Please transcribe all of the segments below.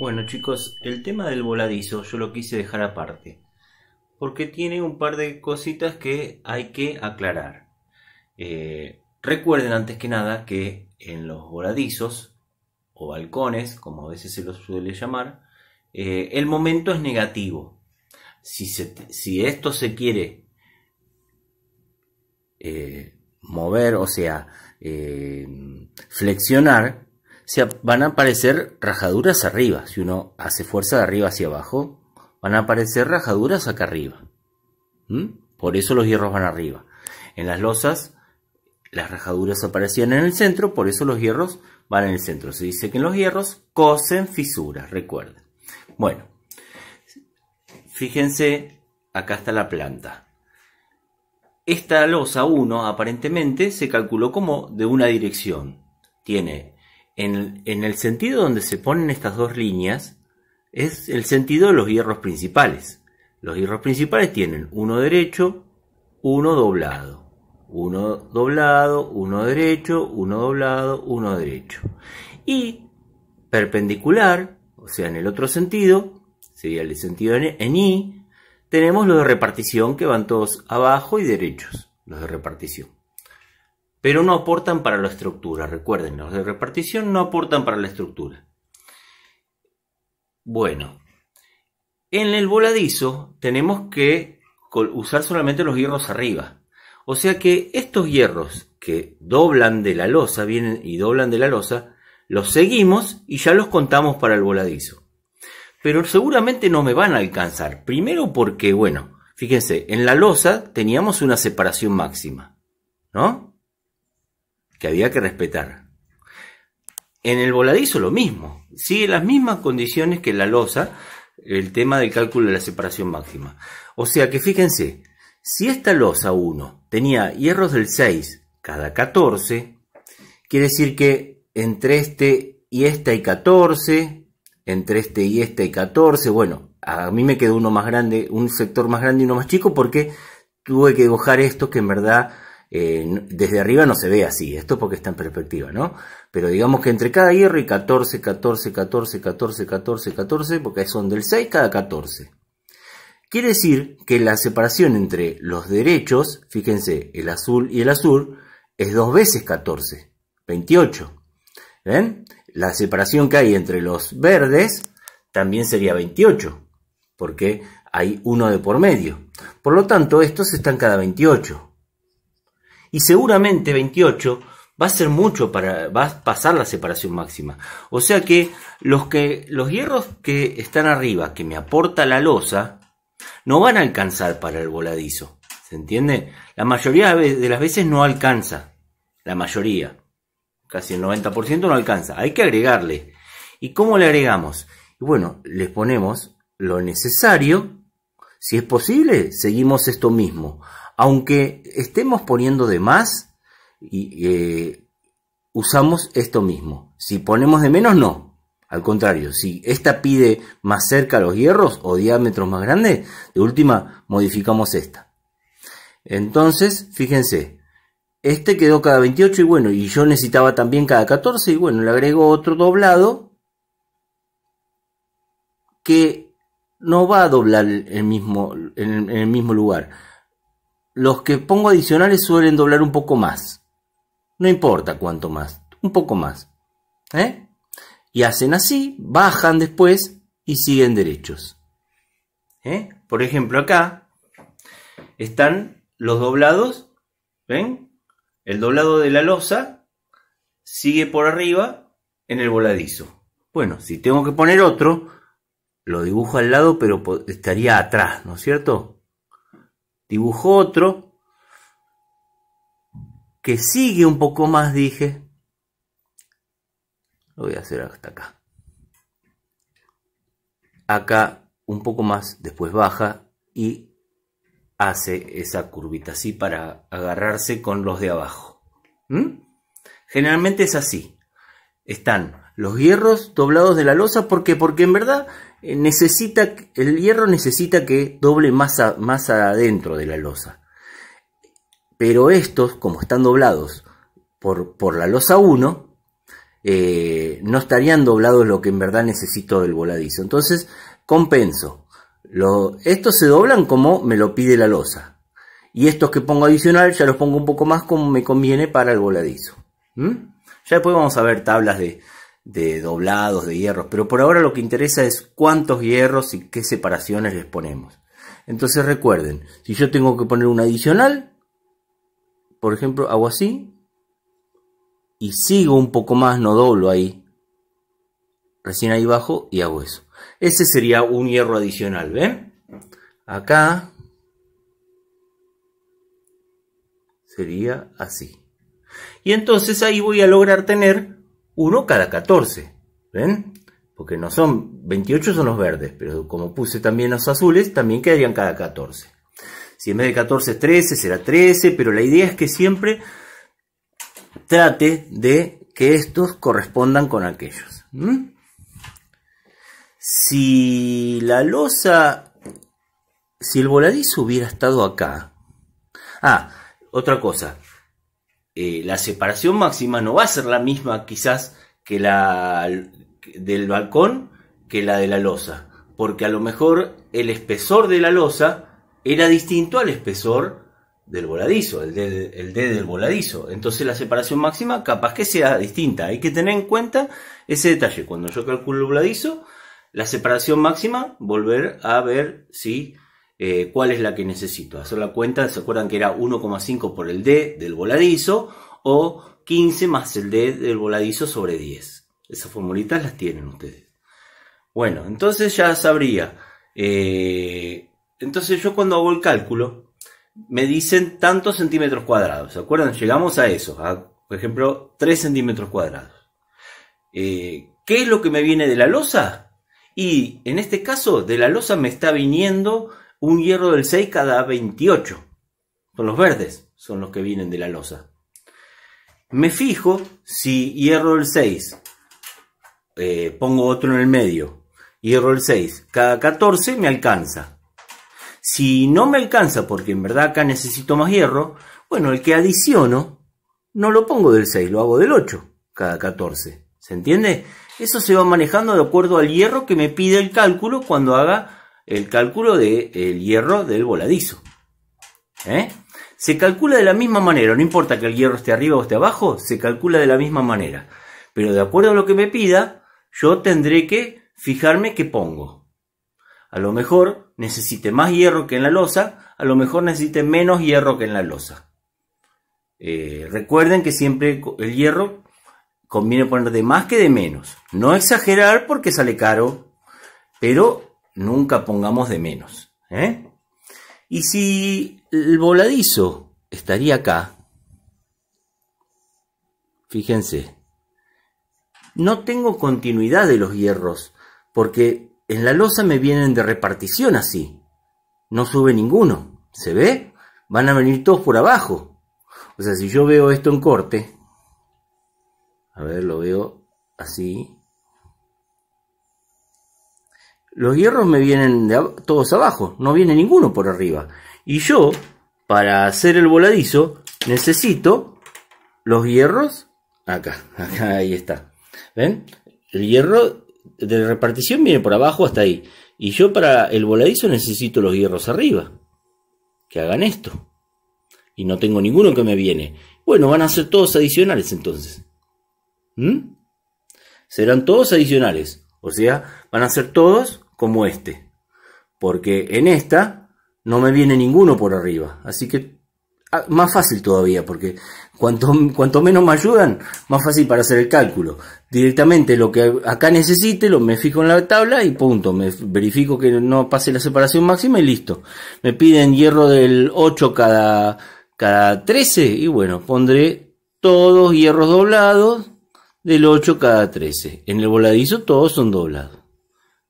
Bueno chicos, el tema del voladizo yo lo quise dejar aparte, porque tiene un par de cositas que hay que aclarar. Eh, recuerden antes que nada que en los voladizos o balcones, como a veces se los suele llamar, eh, el momento es negativo. Si, esto se quiere eh, mover, o sea, flexionar, van a aparecer rajaduras arriba. Si uno hace fuerza de arriba hacia abajo, van a aparecer rajaduras acá arriba. ¿Mm? Por eso los hierros van arriba. En las losas, las rajaduras aparecían en el centro, por eso los hierros van en el centro. Se dice que en los hierros cosen fisuras, recuerden. Bueno, fíjense, acá está la planta. Esta losa 1 aparentemente se calculó como de una dirección. Tiene en, el sentido donde se ponen estas dos líneas es el sentido de los hierros principales. Los hierros principales tienen uno derecho, uno doblado, uno doblado, uno derecho, uno doblado, uno derecho. Y perpendicular, o sea, en el otro sentido, sería el sentido en I, tenemos los de repartición que van todos abajo y derechos, los de repartición pero no aportan para la estructura. Recuerden, los de repartición no aportan para la estructura. Bueno, en el voladizo tenemos que usar solamente los hierros arriba. O sea que estos hierros que doblan de la losa, vienen y doblan de la losa, los seguimos y ya los contamos para el voladizo. Pero seguramente no me van a alcanzar. Primero porque, bueno, fíjense, en la losa teníamos una separación máxima, ¿no? que había que respetar. En el voladizo lo mismo, sigue las mismas condiciones que la losa, el tema del cálculo de la separación máxima. O sea que fíjense, si esta losa 1 tenía hierros del 6 cada 14, quiere decir que entre este y este hay 14, entre este y este y 14, bueno, a mí me quedó uno más grande, un sector más grande y uno más chico porque tuve que dibujar esto que en verdad eh, desde arriba no se ve así, esto porque está en perspectiva, ¿no? Pero digamos que entre cada hierro y 14, 14, 14, 14, 14, 14, porque son del 6 cada 14. Quiere decir que la separación entre los derechos, fíjense, el azul y el azul, es dos veces 14, 28. ¿Ven? La separación que hay entre los verdes también sería 28, porque hay uno de por medio. Por lo tanto, estos están cada 28 y seguramente 28 va a ser mucho para va pasar la separación máxima. O sea que los que los hierros que están arriba que me aporta la losa no van a alcanzar para el voladizo. ¿Se entiende? La mayoría de las veces no alcanza. La mayoría. Casi el 90% no alcanza. Hay que agregarle. ¿Y cómo le agregamos? Y bueno, les ponemos lo necesario. Si es posible, seguimos esto mismo aunque estemos poniendo de más, y, eh, usamos esto mismo. Si ponemos de menos, no. Al contrario, si esta pide más cerca los hierros o diámetros más grandes, de última modificamos esta. Entonces, fíjense, este quedó cada 28 y bueno, y yo necesitaba también cada 14 y bueno, le agrego otro doblado que no va a doblar el mismo, en el mismo lugar. Los que pongo adicionales suelen doblar un poco más. No importa cuánto más, un poco más. ¿Eh? Y hacen así, bajan después y siguen derechos. ¿Eh? Por ejemplo, acá están los doblados. ¿Ven? El doblado de la losa sigue por arriba en el voladizo. Bueno, si tengo que poner otro, lo dibujo al lado, pero estaría atrás, ¿no es cierto? Dibujó otro que sigue un poco más, dije. Lo voy a hacer hasta acá. Acá un poco más, después baja y hace esa curvita así para agarrarse con los de abajo. ¿Mm? Generalmente es así. Están los hierros doblados de la losa, ¿por qué? Porque en verdad eh, necesita, el hierro necesita que doble más, adentro de la losa. Pero estos, como están doblados por, por la losa 1, eh, no estarían doblados lo que en verdad necesito del voladizo. Entonces, compenso. estos se doblan como me lo pide la losa. Y estos que pongo adicional ya los pongo un poco más como me conviene para el voladizo. ¿Mm? Ya después vamos a ver tablas de, de doblados, de hierros, pero por ahora lo que interesa es cuántos hierros y qué separaciones les ponemos. Entonces recuerden, si yo tengo que poner un adicional, por ejemplo, hago así y sigo un poco más, no doblo ahí, recién ahí bajo y hago eso. Ese sería un hierro adicional, ¿ven? Acá sería así. Y entonces ahí voy a lograr tener uno cada 14. ¿Ven? Porque no son 28 son los verdes, pero como puse también los azules, también quedarían cada 14. Si en vez de 14 es 13, será 13, pero la idea es que siempre trate de que estos correspondan con aquellos. Si la losa, si el voladizo hubiera estado acá. Ah, otra cosa. Eh, la separación máxima no va a ser la misma quizás que la del balcón que la de la losa, porque a lo mejor el espesor de la losa era distinto al espesor del voladizo, el D del voladizo. Entonces la separación máxima capaz que sea distinta. Hay que tener en cuenta ese detalle. Cuando yo calculo el voladizo, la separación máxima, volver a ver si... Eh, cuál es la que necesito. Hacer la cuenta, se acuerdan que era 1,5 por el D del voladizo o 15 más el D del voladizo sobre 10. Esas formulitas las tienen ustedes. Bueno, entonces ya sabría. Eh, entonces yo cuando hago el cálculo, me dicen tantos centímetros cuadrados. ¿Se acuerdan? Llegamos a eso, por ejemplo, 3 centímetros cuadrados. Eh, ¿Qué es lo que me viene de la losa? Y en este caso, de la losa me está viniendo un hierro del 6 cada 28. Son los verdes, son los que vienen de la losa. Me fijo si hierro del 6, eh, pongo otro en el medio, hierro del 6, cada 14 me alcanza. Si no me alcanza, porque en verdad acá necesito más hierro, bueno, el que adiciono, no lo pongo del 6, lo hago del 8, cada 14. ¿Se entiende? Eso se va manejando de acuerdo al hierro que me pide el cálculo cuando haga el cálculo del hierro del voladizo. ¿Eh? Se calcula de la misma manera, no importa que el hierro esté arriba o esté abajo, se calcula de la misma manera. Pero de acuerdo a lo que me pida, yo tendré que fijarme qué pongo. A lo mejor necesite más hierro que en la losa, a lo mejor necesite menos hierro que en la losa. Eh, recuerden que siempre el hierro conviene poner de más que de menos. No exagerar porque sale caro, pero nunca pongamos de menos. ¿eh? Y si el voladizo estaría acá, fíjense, no tengo continuidad de los hierros, porque en la losa me vienen de repartición así. No sube ninguno, ¿se ve? Van a venir todos por abajo. O sea, si yo veo esto en corte, a ver, lo veo así, los hierros me vienen de todos abajo, no viene ninguno por arriba. Y yo, para hacer el voladizo, necesito los hierros acá, acá, ahí está. ¿Ven? El hierro de repartición viene por abajo hasta ahí. Y yo para el voladizo necesito los hierros arriba. Que hagan esto. Y no tengo ninguno que me viene. Bueno, van a ser todos adicionales entonces. ¿Mm? Serán todos adicionales. O sea, van a ser todos como este. Porque en esta no me viene ninguno por arriba. Así que ah, más fácil todavía, porque cuanto, cuanto menos me ayudan, más fácil para hacer el cálculo. Directamente lo que acá necesite, lo me fijo en la tabla y punto. Me verifico que no pase la separación máxima y listo. Me piden hierro del 8 cada, cada 13 y bueno, pondré todos hierros doblados del 8 cada 13. En el voladizo todos son doblados.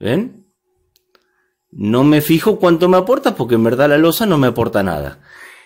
¿Ven? no me fijo cuánto me aporta porque en verdad la losa no me aporta nada.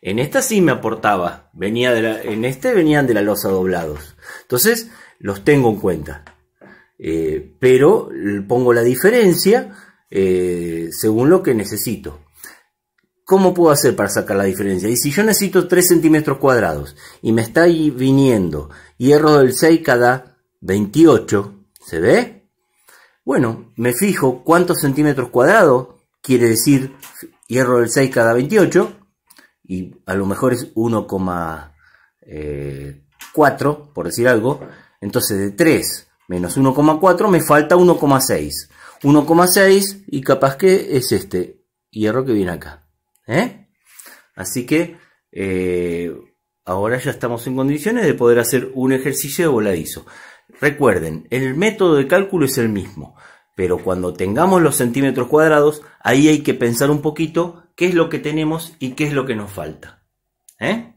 En esta sí me aportaba, venía de la, en este venían de la losa doblados. Entonces los tengo en cuenta. Eh, pero pongo la diferencia eh, según lo que necesito. ¿Cómo puedo hacer para sacar la diferencia? Y si yo necesito 3 centímetros cuadrados y me está viniendo hierro del 6 cada 28, ¿se ve? Bueno, me fijo cuántos centímetros cuadrados quiere decir hierro del 6 cada 28, y a lo mejor es 1,4, eh, por decir algo. Entonces de 3 menos 1,4 me falta 1,6. 1,6 y capaz que es este hierro que viene acá. ¿eh? Así que eh, ahora ya estamos en condiciones de poder hacer un ejercicio de voladizo. Recuerden, el método de cálculo es el mismo, pero cuando tengamos los centímetros cuadrados, ahí hay que pensar un poquito qué es lo que tenemos y qué es lo que nos falta. ¿Eh?